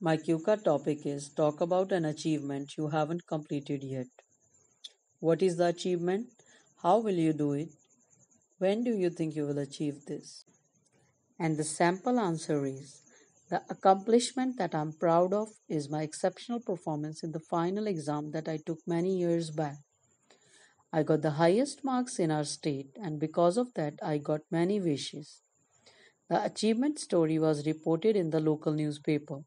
My card topic is talk about an achievement you haven't completed yet. What is the achievement? How will you do it? When do you think you will achieve this? And the sample answer is the accomplishment that I'm proud of is my exceptional performance in the final exam that I took many years back. I got the highest marks in our state, and because of that, I got many wishes. The achievement story was reported in the local newspaper.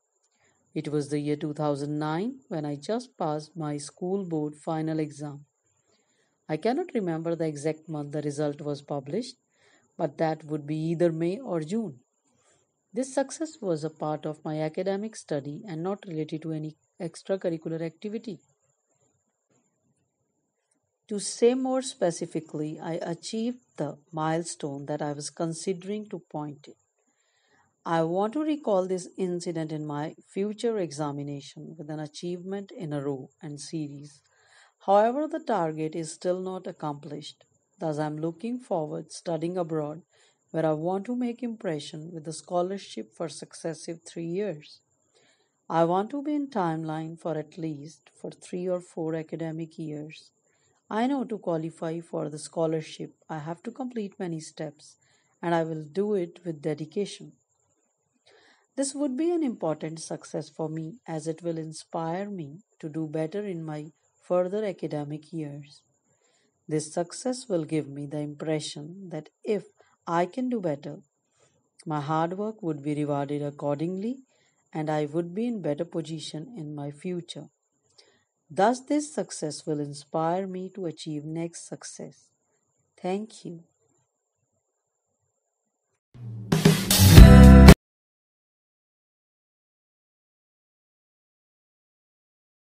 It was the year 2009 when I just passed my school board final exam. I cannot remember the exact month the result was published, but that would be either May or June. This success was a part of my academic study and not related to any extracurricular activity. To say more specifically, I achieved the milestone that I was considering to point it. I want to recall this incident in my future examination with an achievement in a row and series. However, the target is still not accomplished. Thus, I am looking forward studying abroad where I want to make impression with the scholarship for successive 3 years. I want to be in timeline for at least for 3 or 4 academic years. I know to qualify for the scholarship I have to complete many steps and I will do it with dedication. This would be an important success for me as it will inspire me to do better in my further academic years. This success will give me the impression that if I can do better, my hard work would be rewarded accordingly and I would be in better position in my future. Thus, this success will inspire me to achieve next success. Thank you.